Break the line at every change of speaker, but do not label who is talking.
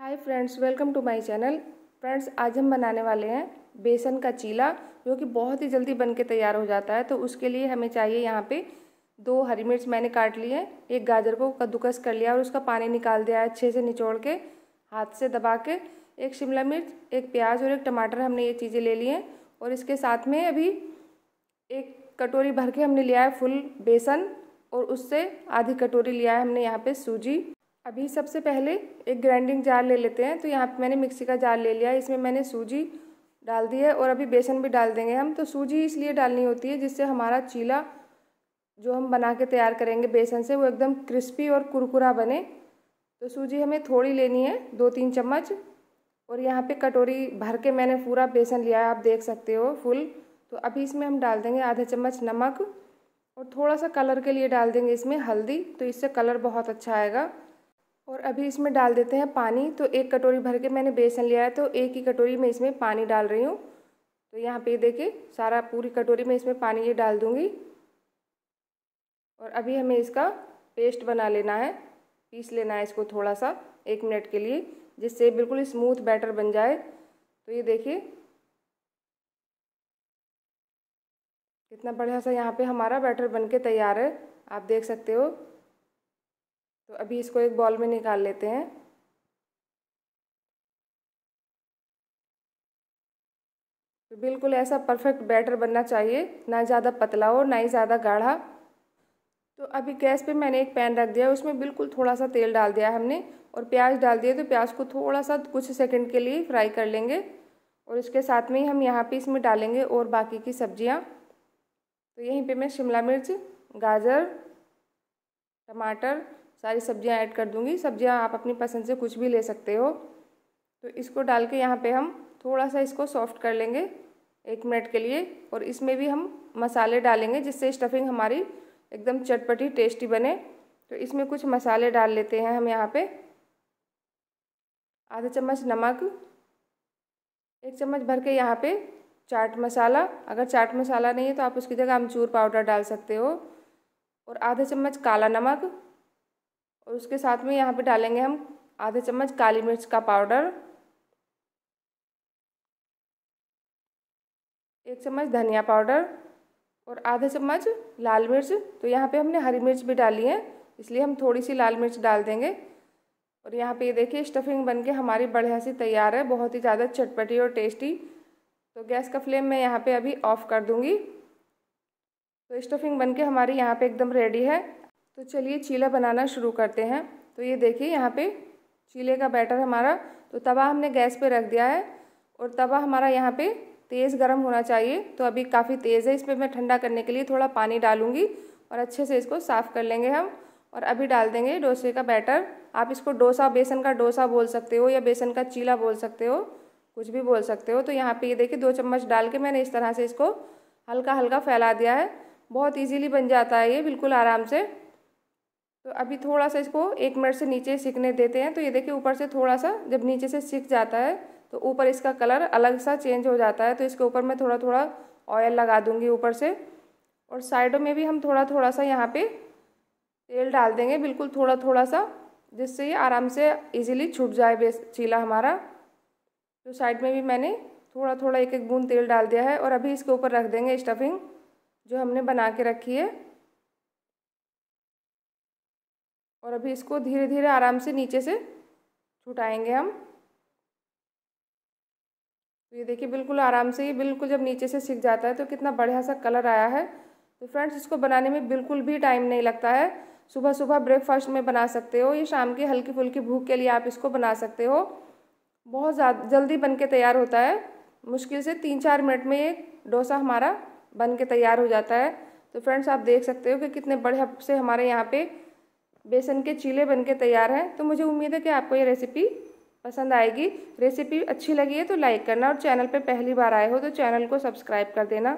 hi friends welcome to my channel friends आज हम बनाने वाले हैं बेसन का चीला जो कि बहुत ही जल्दी बन के तैयार हो जाता है तो उसके लिए हमें चाहिए यहाँ पे दो हरी मिर्च मैंने काट ली है एक गाजर को कद्दूकस कर लिया और उसका पानी निकाल दिया है अच्छे से निचोड़ के हाथ से दबा के एक शिमला मिर्च एक प्याज और एक टमाटर हमने ये चीज़ें ले ली हैं और इसके साथ में अभी एक कटोरी भर के हमने लिया है फुल बेसन और उससे आधी कटोरी लिया है हमने यहाँ पे सूजी अभी सबसे पहले एक ग्राइंडिंग जार ले लेते हैं तो यहाँ पे मैंने मिक्सी का जार ले लिया है इसमें मैंने सूजी डाल दी है और अभी बेसन भी डाल देंगे हम तो सूजी इसलिए डालनी होती है जिससे हमारा चीला जो हम बना के तैयार करेंगे बेसन से वो एकदम क्रिस्पी और कुरकुरा बने तो सूजी हमें थोड़ी लेनी है दो तीन चम्मच और यहाँ पे कटोरी भर के मैंने पूरा बेसन लिया है आप देख सकते हो फुल तो अभी इसमें हम डाल देंगे आधा चम्मच नमक और थोड़ा सा कलर के लिए डाल देंगे इसमें हल्दी तो इससे कलर बहुत अच्छा आएगा और अभी इसमें डाल देते हैं पानी तो एक कटोरी भर के मैंने बेसन लिया है तो एक ही कटोरी में इसमें पानी डाल रही हूँ तो यहाँ पे देखिए सारा पूरी कटोरी में इसमें पानी ये डाल दूँगी और अभी हमें इसका पेस्ट बना लेना है पीस लेना है इसको थोड़ा सा एक मिनट के लिए जिससे बिल्कुल स्मूथ बैटर बन जाए तो ये देखिए कितना बढ़िया सा यहाँ पे हमारा बैटर बनके तैयार है आप देख सकते हो तो अभी इसको एक बॉल में निकाल लेते हैं तो बिल्कुल ऐसा परफेक्ट बैटर बनना चाहिए ना ज़्यादा पतला हो ना ही ज़्यादा गाढ़ा तो अभी गैस पे मैंने एक पैन रख दिया उसमें बिल्कुल थोड़ा सा तेल डाल दिया हमने और प्याज डाल दिया तो प्याज को थोड़ा सा कुछ सेकंड के लिए फ्राई कर लेंगे और उसके साथ में ही हम यहाँ पे इसमें डालेंगे और बाकी की सब्जियाँ तो यहीं पे मैं शिमला मिर्च गाजर टमाटर सारी सब्जियां ऐड कर दूंगी सब्जियां आप अपनी पसंद से कुछ भी ले सकते हो तो इसको डाल के यहाँ पे हम थोड़ा सा इसको सॉफ्ट कर लेंगे एक मिनट के लिए और इसमें भी हम मसाले डालेंगे जिससे स्टफिंग हमारी एकदम चटपटी टेस्टी बने तो इसमें कुछ मसाले डाल लेते हैं हम यहाँ पर आधा चम्मच नमक एक चम्मच भर के यहाँ पे चाट मसाला अगर चाट मसाला नहीं है तो आप उसकी जगह अमचूर पाउडर डाल सकते हो और आधा चम्मच काला नमक और उसके साथ में यहाँ पे डालेंगे हम आधे चम्मच काली मिर्च का पाउडर एक चम्मच धनिया पाउडर और आधे चम्मच लाल मिर्च तो यहाँ पे हमने हरी मिर्च भी डाली है इसलिए हम थोड़ी सी लाल मिर्च डाल देंगे और यहाँ पे ये देखिए स्टफिंग बनके हमारी बढ़िया सी तैयार है बहुत ही ज़्यादा चटपटी और टेस्टी तो गैस का फ्लेम मैं यहाँ पे अभी ऑफ़ कर दूँगी तो स्टफिंग बनके हमारी यहाँ पे एकदम रेडी है तो चलिए चीला बनाना शुरू करते हैं तो ये देखिए यहाँ पे चीले का बैटर हमारा तो तवा हमने गैस पे रख दिया है और तवा हमारा यहाँ पे तेज़ गर्म होना चाहिए तो अभी काफ़ी तेज़ है इस पर मैं ठंडा करने के लिए थोड़ा पानी डालूँगी और अच्छे से इसको साफ़ कर लेंगे हम और अभी डाल देंगे डोसे का बैटर आप इसको डोसा बेसन का डोसा बोल सकते हो या बेसन का चीला बोल सकते हो कुछ भी बोल सकते हो तो यहाँ पे ये देखिए दो चम्मच डाल के मैंने इस तरह से इसको हल्का हल्का फैला दिया है बहुत इजीली बन जाता है ये बिल्कुल आराम से तो अभी थोड़ा सा इसको एक मिनट से नीचे सीखने देते हैं तो ये देखिए ऊपर से थोड़ा सा जब नीचे से सीख जाता है तो ऊपर इसका कलर अलग सा चेंज हो जाता है तो इसके ऊपर मैं थोड़ा थोड़ा ऑयल लगा दूंगी ऊपर से और साइडों में भी हम थोड़ा थोड़ा सा यहाँ पे तेल डाल देंगे बिल्कुल थोड़ा थोड़ा सा जिससे ये आराम से इजीली छूट जाए बेस चीला हमारा तो साइड में भी मैंने थोड़ा थोड़ा एक एक बूंद तेल डाल दिया है और अभी इसके ऊपर रख देंगे स्टफिंग जो हमने बना के रखी है और अभी इसको धीरे धीरे आराम से नीचे से छुटाएंगे हम तो ये देखिए बिल्कुल आराम से ही बिल्कुल जब नीचे से सीख जाता है तो कितना बढ़िया सा कलर आया है तो फ्रेंड्स इसको बनाने में बिल्कुल भी टाइम नहीं लगता है सुबह सुबह ब्रेकफास्ट में बना सकते हो या शाम की हल्की फुल्की भूख के लिए आप इसको बना सकते हो बहुत ज़्यादा जल्दी बन के तैयार होता है मुश्किल से तीन चार मिनट में ये डोसा हमारा बन के तैयार हो जाता है तो फ्रेंड्स आप देख सकते हो कि कितने बढ़िया से हमारे यहाँ पे बेसन के चीले बनके तैयार हैं तो मुझे उम्मीद है कि आपको ये रेसिपी पसंद आएगी रेसिपी अच्छी लगी है तो लाइक करना और चैनल पे पहली बार आए हो तो चैनल को सब्सक्राइब कर देना